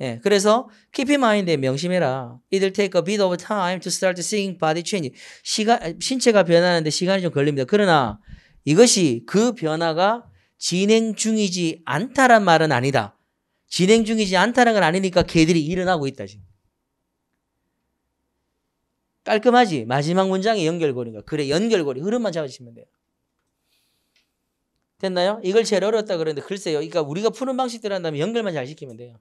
예, 그래서 keep in mind 명심해라. It'll take a bit of time to start seeing body change. 시가 신체가 변하는데 시간이 좀 걸립니다. 그러나 이것이 그 변화가 진행 중이지 않다란 말은 아니다. 진행 중이지 않다는 건 아니니까 개들이 일어나고 있다 지금. 깔끔하지. 마지막 문장이 연결고리인가. 그래 연결고리 흐름만 잡아주시면 돼요. 됐나요? 이걸 제일 어렵다 그러는데 글쎄요. 그러니까 우리가 푸는 방식대로 한다면 연결만 잘 시키면 돼요.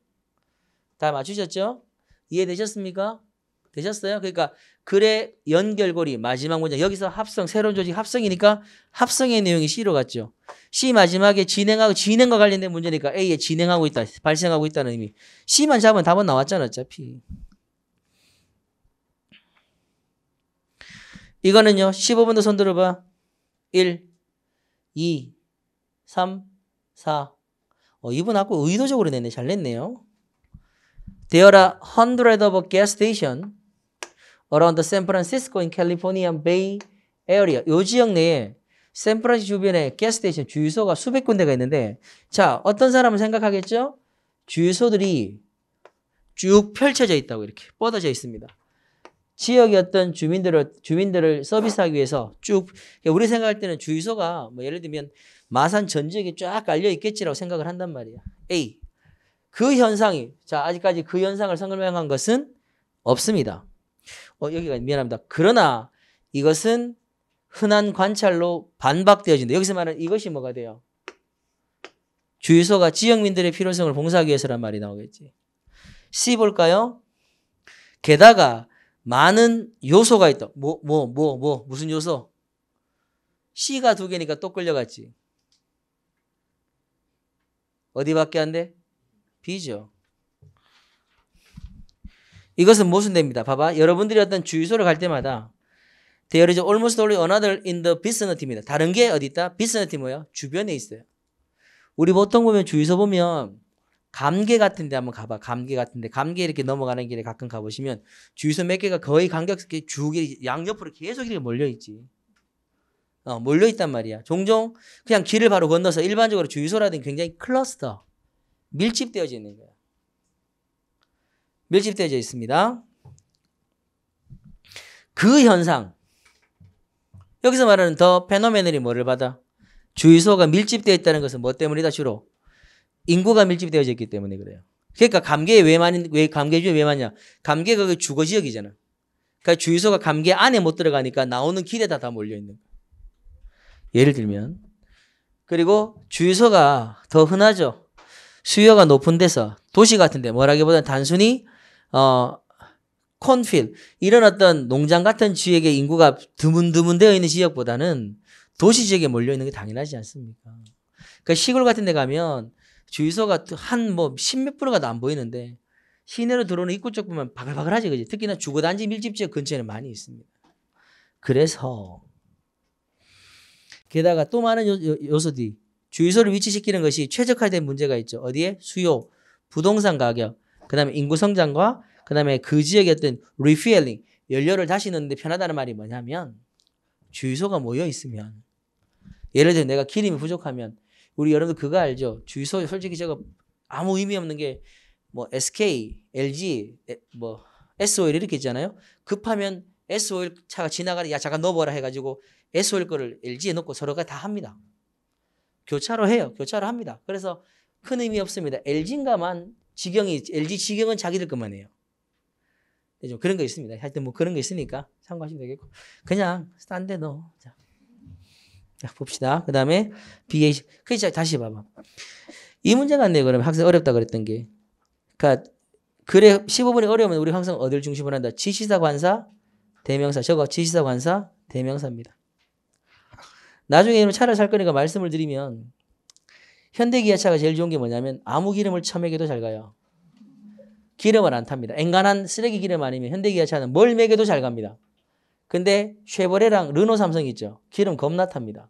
다 맞추셨죠? 이해되셨습니까? 되셨어요? 그러니까 글의 연결고리 마지막 문장 여기서 합성 새로운 조직 합성이니까 합성의 내용이 C로 갔죠. C 마지막에 진행하고 진행과 관련된 문제니까 A에 진행하고 있다 발생하고 있다는 의미. C만 잡으면 답은 나왔잖아 어차피. 이거는요 1 5분도손 들어봐. 1, 2, 3, 4. 어, 이분 아까 의도적으로 냈네. 잘 냈네요. There are hundreds of gas stations around the San Francisco in California Bay area. 요 지역 내에 샌프란시 주변에 가스테이션 주유소가 수백 군데가 있는데 자 어떤 사람은 생각하겠죠? 주유소들이 쭉 펼쳐져 있다고 이렇게 뻗어져 있습니다. 지역의 어떤 주민들을 주민들을 서비스하기 위해서 쭉 우리 생각할 때는 주유소가 뭐 예를 들면 마산 전 지역에 쫙 깔려 있겠지라고 생각을 한단 말이야. A 그 현상이 자 아직까지 그 현상을 설명한 것은 없습니다. 어, 여기가 미안합니다. 그러나 이것은 흔한 관찰로 반박되어진다. 여기서 말하는 이것이 뭐가 돼요? 주유소가 지역민들의 필요성을 봉사하기 위해서란 말이 나오겠지. C 볼까요? 게다가 많은 요소가 있다. 뭐, 뭐, 뭐, 뭐, 무슨 요소? C가 두 개니까 또 끌려갔지. 어디밖에 안 돼? 비죠 이것은 모순됩니다. 봐봐. 여러분들이 어떤 주유소를 갈 때마다 There is almost only another in the vicinity입니다. 다른 게 어디 있다? vicinity 뭐예요? 주변에 있어요. 우리 보통 보면 주유소 보면 감계 같은 데 한번 가봐. 감계 같은 데. 감계 이렇게 넘어가는 길에 가끔 가보시면 주유소 몇 개가 거의 간격스럽게 주 양옆으로 계속 이렇게 몰려있지. 어, 몰려있단 말이야. 종종 그냥 길을 바로 건너서 일반적으로 주유소라든지 굉장히 클러스터. 밀집되어져 있는 거예요. 밀집되어져 있습니다. 그 현상 여기서 말하는 더 페노메널이 뭐를 받아? 주유소가 밀집되어 있다는 것은 뭐 때문이다 주로? 인구가 밀집되어져 있기 때문에 그래요. 그러니까 감계에 왜 많이 왜 감계 중에 왜 많냐? 감계가 그 주거 지역이잖아. 그러니까 주유소가 감계 안에 못 들어가니까 나오는 길에다 다 몰려 있는 거야. 예를 들면 그리고 주유소가 더 흔하죠. 수요가 높은 데서 도시 같은데 뭐라기보다는 단순히 어 콘필 이런 어떤 농장 같은 지역의 인구가 드문드문 되어 있는 지역보다는 도시 지역에 몰려 있는 게 당연하지 않습니까? 그 시골 같은 데 가면 주유소가 한 뭐 십 몇 프로가도 안 보이는데 시내로 들어오는 입구 쪽 보면 바글바글하지 그지? 특히나 주거단지 밀집 지역 근처에는 많이 있습니다. 그래서 게다가 또 많은 요소들이 주유소를 위치시키는 것이 최적화된 문제가 있죠. 어디에? 수요, 부동산 가격, 그 다음에 인구 성장과 그 다음에 그 지역의 어떤 리필링, 연료를 다시 넣는데 편하다는 말이 뭐냐면 주유소가 모여 있으면 예를 들어 내가 기름이 부족하면 우리 여러분 그거 알죠? 주유소 솔직히 제가 아무 의미 없는 게 뭐 SK, LG, 뭐 S-오일 뭐 이렇게 있잖아요. 급하면 S-오일 차가 지나가는 야 잠깐 넣어봐라 해가지고 S-오일 거를 LG에 넣고 서로가 다 합니다. 교차로 해요. 교차로 합니다. 그래서 큰 의미 없습니다. LG인가만 지경이 LG 지경은 자기들 것만 해요. 네, 좀 그런 거 있습니다. 하여튼 뭐 그런 거 있으니까 참고하시면 되겠고 그냥 싼데 너. 자. 자 봅시다. 그다음에 BA 그니 다시 봐봐. 이 문제가 안요 그럼 학생 어렵다 그랬던 게. 그니까 그래 15번이 어려우면 우리 항상 어딜 중심으로 한다. 지시사 관사 대명사 저거 지시사 관사 대명사입니다. 나중에 이 차를 살 거니까 말씀을 드리면 현대기아차가 제일 좋은 게 뭐냐면 아무 기름을 처먹여도 잘 가요. 기름을 안 탑니다. 앵간한 쓰레기 기름 아니면 현대기아차는 뭘 먹여도 잘 갑니다. 근데 쉐보레랑 르노 삼성 있죠. 기름 겁나 탑니다.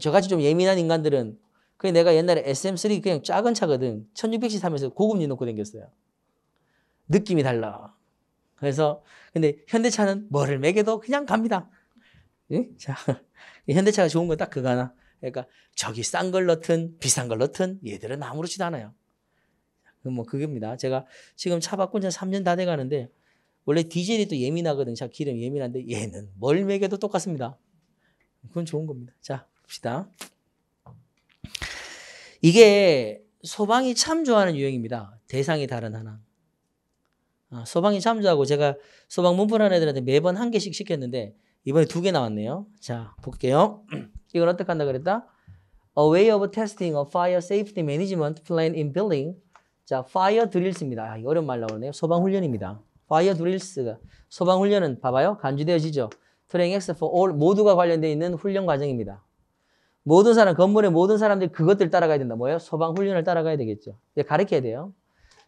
저같이 좀 예민한 인간들은 그 내가 옛날에 SM3 그냥 작은 차거든. 1600cc 타면서 고급유 넣고 댕겼어요. 느낌이 달라. 그래서 근데 현대차는 뭐를 먹여도 그냥 갑니다. 예? 자. 현대차가 좋은 건 딱 그거 하나. 그러니까 저기 싼 걸 넣든 비싼 걸 넣든 얘들은 아무렇지도 않아요. 뭐 그겁니다. 제가 지금 차 바꾼 지 3년 다 돼 가는데 원래 디젤이 또 예민하거든요. 차 기름 예민한데 얘는 뭘 먹여도 똑같습니다. 그건 좋은 겁니다. 자, 봅시다. 이게 소방이 참 좋아하는 유형입니다. 대상이 다른 하나. 아, 소방이 참 좋아하고 제가 소방 문풀하는 애들한테 매번 한 개씩 시켰는데 이번에 두 개 나왔네요. 자, 볼게요. 이건 어떻게 한다 그랬다? A way of testing a fire safety management plan in building. 자, fire drills입니다. 아, 어려운 말 나오네요. 소방훈련입니다. fire drills가 소방훈련은 봐봐요. 간주되어지죠. 트레이닝 X for all 모두가 관련되어 있는 훈련 과정입니다. 모든 사람, 건물의 모든 사람들이 그것들 따라가야 된다. 뭐예요? 소방훈련을 따라가야 되겠죠. 이제 가르쳐야 돼요.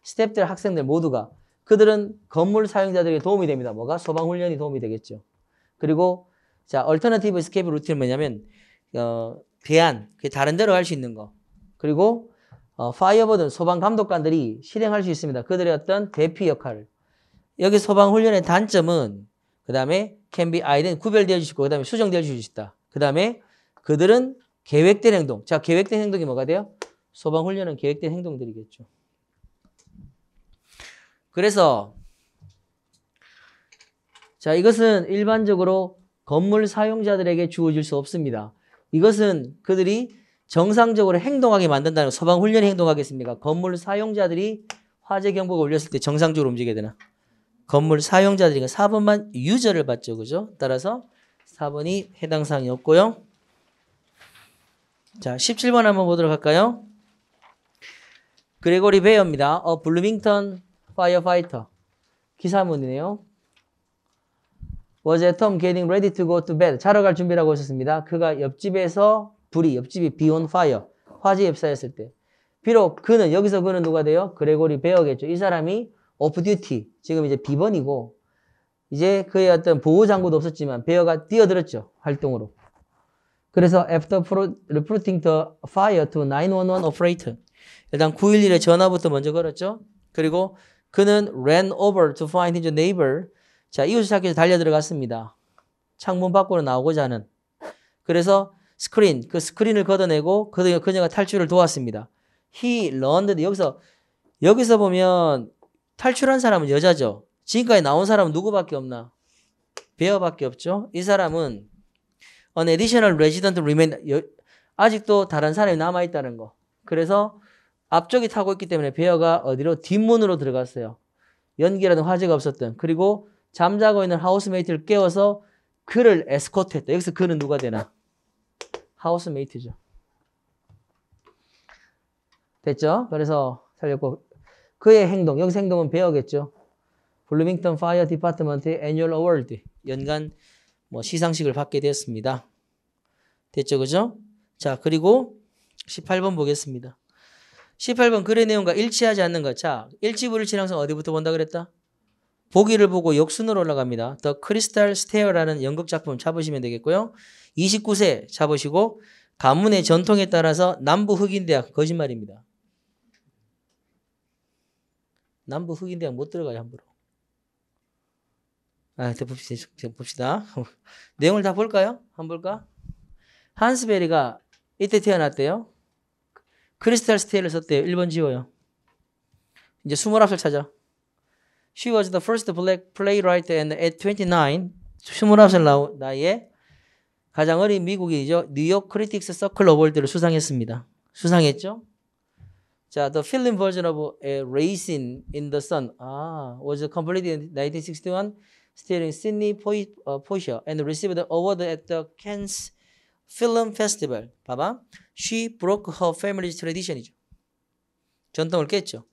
스탭들, 학생들 모두가. 그들은 건물 사용자들에게 도움이 됩니다. 뭐가? 소방훈련이 도움이 되겠죠. 그리고 자, 얼터너티브 스케이프 루틴은 뭐냐면 어, 대안, 그 다른 데로할 수 있는 거. 그리고 어, 파이어버든 소방 감독관들이 실행할 수 있습니다. 그들의 어떤 대피 역할을. 여기 소방 훈련의 단점은 그 다음에 can be i d 이덴 구별되어 주시고 그 다음에 수정되어 주시다. 그 다음에 그들은 계획된 행동. 자, 계획된 행동이 뭐가 돼요? 소방 훈련은 계획된 행동들이겠죠. 그래서 자, 이것은 일반적으로 건물 사용자들에게 주어질 수 없습니다. 이것은 그들이 정상적으로 행동하게 만든다는 서방 훈련 행동하겠습니까? 건물 사용자들이 화재 경보가 울렸을 때 정상적으로 움직여야 되나? 건물 사용자들이 4번만 그러니까 유저를 받죠. 그죠? 따라서 4번이 해당 사항이 없고요. 자, 17번 한번 보도록 할까요? 그레고리 베어입니다. 어, 블루밍턴 파이어파이터. 기사문이네요. was at home getting ready to go to bed. 자러 갈 준비라고 하셨습니다. 그가 옆집에서 불이, 옆집이 be on fire. 화재에 휩싸였을 때. 비록 그는, 여기서 그는 누가 돼요? 그레고리 베어겠죠. 이 사람이 오프 듀티. 지금 이제 비번이고, 이제 그의 어떤 보호장구도 없었지만 베어가 뛰어들었죠. 활동으로. 그래서 after reporting the fire to 911 operator. 일단 911에 전화부터 먼저 걸었죠. 그리고 그는 ran over to find his neighbor 자, 이웃을 찾기 위해서 달려 들어갔습니다. 창문 밖으로 나오고자 하는. 그래서 스크린, 그 스크린을 걷어내고 그 그녀가 탈출을 도왔습니다. He learned. 여기서, 여기서 보면 탈출한 사람은 여자죠. 지금까지 나온 사람은 누구밖에 없나? 베어밖에 없죠. 이 사람은 an additional resident remain, 아직도 다른 사람이 남아있다는 거. 그래서 앞쪽이 타고 있기 때문에 베어가 어디로? 뒷문으로 들어갔어요. 연기라는 화재가 없었던. 그리고 잠자고 있는 하우스메이트를 깨워서 그를 에스코트했다. 여기서 그는 누가 되나? 하우스메이트죠. 됐죠? 그래서 살렸고 그의 행동, 여기서 행동은 배우겠죠 블루밍턴 파이어 디파트먼트의 애니얼 어워드 연간 뭐 시상식을 받게 되었습니다 됐죠? 그죠? 자, 그리고 18번 보겠습니다. 18번 글의 내용과 일치하지 않는 것. 자, 일치불일치는 항상 어디부터 본다 그랬다? 보기를 보고 역순으로 올라갑니다. 더 크리스탈 스테어라는 연극 작품 잡으시면 되겠고요. 29세 잡으시고 가문의 전통에 따라서 남부 흑인대학 거짓말입니다. 남부 흑인대학 못 들어가요 함부로. 아, 봅시다. 봅시다. 내용을 다 볼까요? 한번 볼까? 한스베리가 이때 태어났대요. 크리스탈 스테어를 썼대요. 1번 지워요. 이제 29살 찾아. She was the first black playwright and at 29, 29살 나, 이에 가장 어린 미국인이죠. 뉴욕 크리틱스 서클 어워드를 수상했습니다. 수상했죠. 자, the film version of a racing in the sun 아, was completed in 1961, starring Sidney Poitier and received the award at the Cannes Film Festival. 봐봐. She broke her family's tradition이죠. 전통을 깼죠.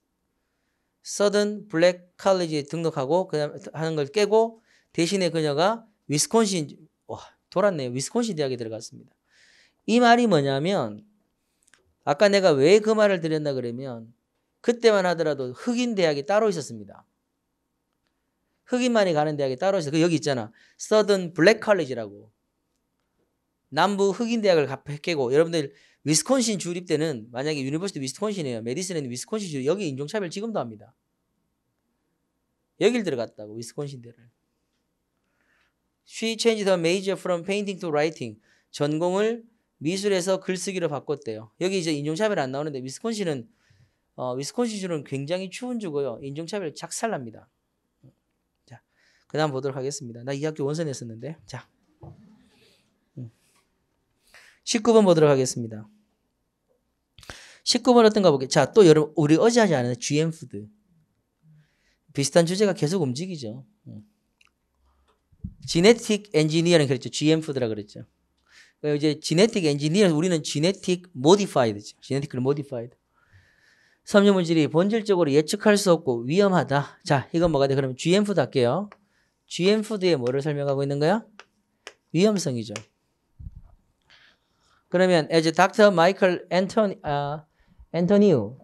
서든 블랙 칼리지 등록하고 그다음 하는 걸 깨고 대신에 그녀가 위스콘신 와 돌았네요. 위스콘신 대학에 들어갔습니다. 이 말이 뭐냐면 아까 내가 왜 그 말을 드렸나 그러면 그때만 하더라도 흑인 대학이 따로 있었습니다. 흑인만이 가는 대학이 따로 있어그 여기 있잖아. 서든 블랙 칼리지라고. 남부 흑인 대학을 깨고 여러분들 위스콘신 주립 대는 만약에 유니버시티 위스콘신이에요. 메디슨은 위스콘신 주립 여기 인종차별 지금도 합니다. 여길 들어갔다고 위스콘신 대를. She changed her major from painting to writing. 전공을 미술에서 글쓰기로 바꿨대요. 여기 이제 인종차별 안 나오는데 위스콘신은 어, 위스콘신 주는 굉장히 추운 주고요. 인종차별 작살납니다. 자, 그다음 보도록 하겠습니다. 나 이 학교 원서 냈었는데. 자. 19번 음. 보도록 하겠습니다. 19번 어떤가 보게. 자, 또 여러분, 우리 어제 하지 않았는 GM푸드. 비슷한 주제가 계속 움직이죠. 지네틱 엔지니어링 그랬죠. GM푸드라 그랬죠. 이제 지네틱 엔지니어 우리는 지네틱 모디파이드죠. 지네틱을 모디파이드. 섬유 물질이 본질적으로 예측할 수 없고 위험하다. 자, 이건 뭐가 돼? 그러면 GM 푸드 할게요. GM 푸드에 뭐를 설명하고 있는 거야? 위험성이죠. 그러면 as 닥터 마이 c 앤 a e l a 앤터니우.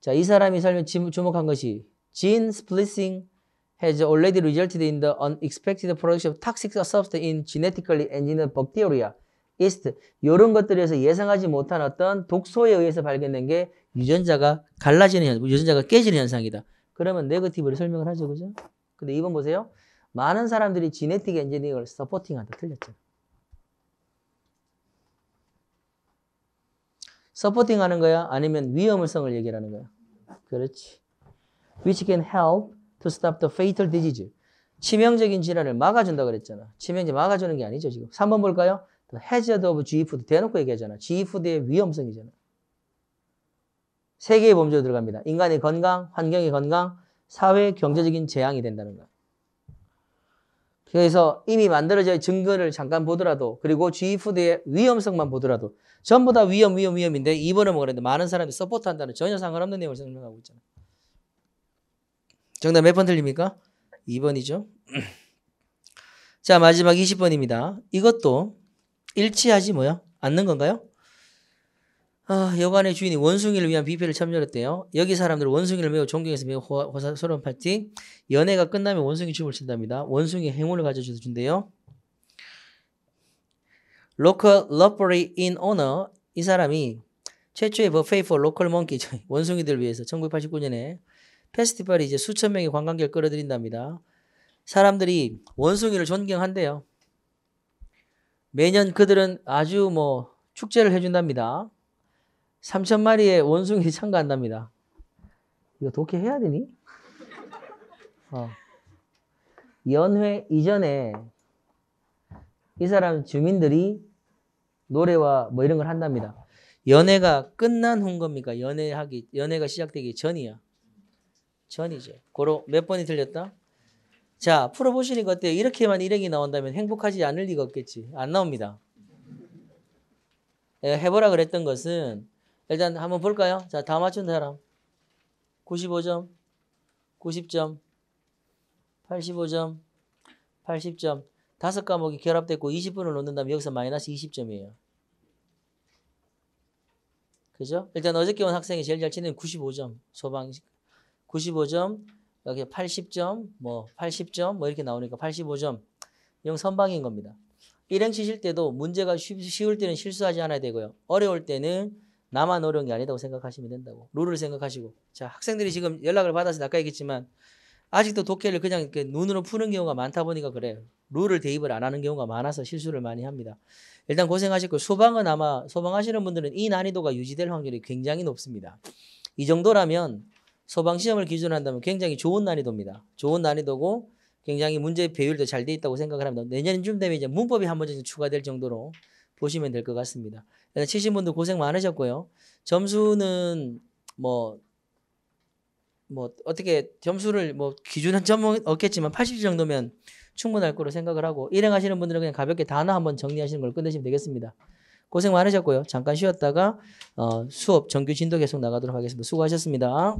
자, 이 사람이 설명 주목한 것이 gene splicing has already resulted in the unexpected production of toxic substance in genetically engineered bacteria. 이스트 이런 것들에서 예상하지 못한 어떤 독소에 의해서 발견된 게 유전자가 갈라지는 현상, 유전자가 깨지는 현상이다. 그러면 네거티브를 설명을 하죠, 그죠? 근데 이번 보세요. 많은 사람들이 지네틱 엔지니어를 서포팅한다. 틀렸죠. 서포팅 하는 거야? 아니면 위험성을 얘기하는 거야? 그렇지. Which can help to stop the fatal disease. 치명적인 질환을 막아준다 그랬잖아. 치명제 막아주는 게 아니죠, 지금. 3번 볼까요? The hazard of G food. 대놓고 얘기하잖아. G food의 위험성이잖아. 세 개의 범죄로 들어갑니다. 인간의 건강, 환경의 건강, 사회 경제적인 재앙이 된다는 거야. 그래서 이미 만들어진 져 증거를 잠깐 보더라도 그리고 G푸드의 위험성만 보더라도 전부 다 위험, 위험, 위험인데 이번에 먹으는데 많은 사람이 서포트한다는 전혀 상관없는 내용을 설명하고 있잖아요. 정답 몇 번 틀립니까? 2번이죠. 자 마지막 20번입니다. 이것도 일치하지 뭐요? 않는 건가요? 아, 여관의 주인이 원숭이를 위한 뷔페를 참여했대요. 여기 사람들은 원숭이를 매우 존경해서 매우 호사스러운 파티. 연애가 끝나면 원숭이 춤을 춘답니다. 원숭이 행운을 가져주서 준대요. Local l o t e r y in Honor 이 사람이 최초의 버페이 for local monkey 원숭이들 위해서 1989년에 페스티벌이 이제 수천 명의 관광객을 끌어들인답니다. 사람들이 원숭이를 존경한대요. 매년 그들은 아주 뭐 축제를 해준답니다. 3천 마리의 원숭이 참가한답니다. 이거 독해해야 되니? 어. 연회 이전에 이 사람 주민들이 노래와 뭐 이런 걸 한답니다. 연애가 끝난 후인 겁니까? 연애하기 연애가 시작되기 전이야. 전이죠. 고로 몇 번이 들렸다? 자, 풀어 보시니까 어때요? 이렇게만 일행이 나온다면 행복하지 않을 리가 없겠지. 안 나옵니다. 해 보라 그랬던 것은 일단 한번 볼까요? 자, 다 맞춘 사람. 95점, 90점, 85점, 80점. 다섯 과목이 결합됐고 20분을 놓는다면 여기서 마이너스 20점이에요. 그죠? 일단 어저께 온 학생이 제일 잘 치는 95점 소방 95점 여기 80점 뭐 80점 뭐 이렇게 나오니까 85점 이건 선방인 겁니다. 일행 치실 때도 문제가 쉬, 울 때는 실수하지 않아야 되고요. 어려울 때는 나만 어려운 게아니라고 생각하시면 된다고. 룰을 생각하시고. 자, 학생들이 지금 연락을 받아서 아까 얘기했지만 아직도 독해를 그냥 이렇게 눈으로 푸는 경우가 많다 보니까 그래요. 룰을 대입을 안 하는 경우가 많아서 실수를 많이 합니다. 일단 고생하셨고 소방은 아마 소방하시는 분들은 이 난이도가 유지될 확률이 굉장히 높습니다. 이 정도라면 소방 시험을 기준으로 한다면 굉장히 좋은 난이도입니다. 좋은 난이도고 굉장히 문제 배율도 잘 돼 있다고 생각을 합니다. 내년쯤 되면 이제 문법이 한번 정도 추가될 정도로 보시면 될 것 같습니다. 치신 분들 고생 많으셨고요. 점수는 뭐, 뭐, 어떻게 점수를 뭐 기준은 없겠지만 80 정도면 충분할 거로 생각을 하고 일행하시는 분들은 그냥 가볍게 단어 한번 정리하시는 걸 끝내시면 되겠습니다. 고생 많으셨고요. 잠깐 쉬었다가 어, 수업 정규 진도 계속 나가도록 하겠습니다. 수고하셨습니다.